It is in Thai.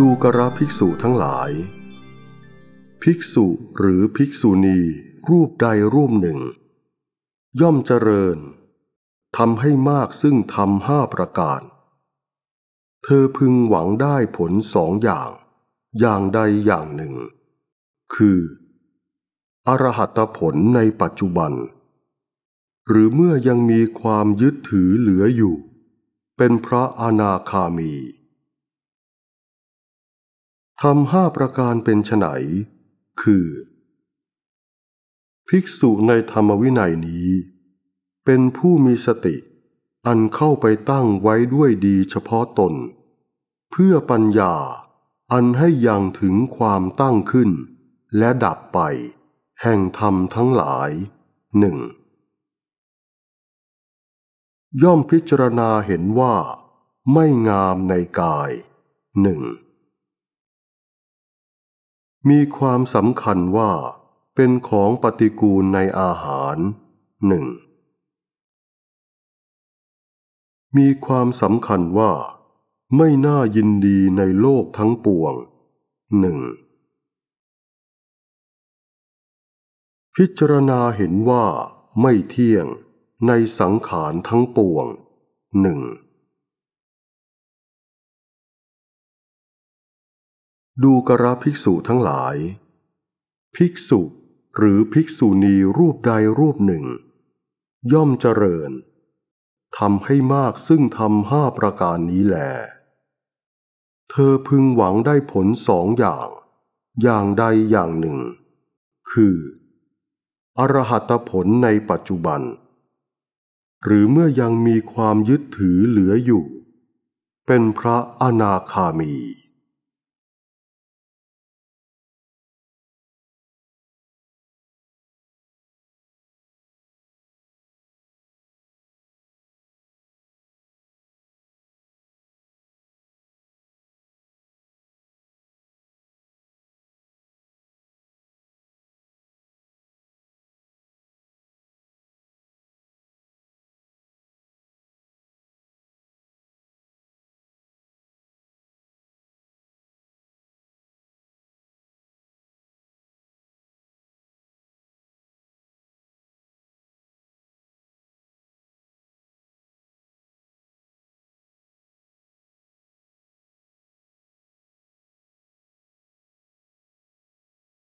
ดูกระภิกษุทั้งหลาย ภิกษุหรือภิกษุณีรูปใดรูปหนึ่ง ย่อมเจริญทำให้มากซึ่งทำห้าประการ เธอพึงหวังได้ผลสองอย่าง อย่างใดอย่างหนึ่ง คือ อรหัตผลในปัจจุบัน หรือเมื่อยังมีความยึดถือเหลืออยู่ เป็นพระอนาคามีทำห้าประการเป็นไฉน คือ ภิกษุในธรรมวินัยนี้ เป็นผู้มีสติ อันเข้าไปตั้งไว้ด้วยดีเฉพาะตน เพื่อปัญญา อันให้ยังถึงความตั้งขึ้น และดับไป แห่งธรรมทั้งหลาย หนึ่ง ย่อมพิจารณาเห็นว่าไม่งามในกาย หนึ่งมีความสำคัญว่าเป็นของปฏิกูลในอาหารหนึ่งมีความสำคัญว่า ไม่น่ายินดีในโลกทั้งปวงหนึ่งพิจารณาเห็นว่าไม่เที่ยงในสังขารทั้งปวงหนึ่งดูกระภิกษุทั้งหลาย ภิกษุหรือภิกษุณีรูปใดรูปหนึ่ง ย่อมเจริญทำให้มากซึ่งทำห้าประการนี้แล เธอพึงหวังได้ผลสองอย่าง อย่างใดอย่างหนึ่ง คือ อรหัตผลในปัจจุบัน หรือเมื่อยังมีความยึดถือเหลืออยู่ เป็นพระอนาคามี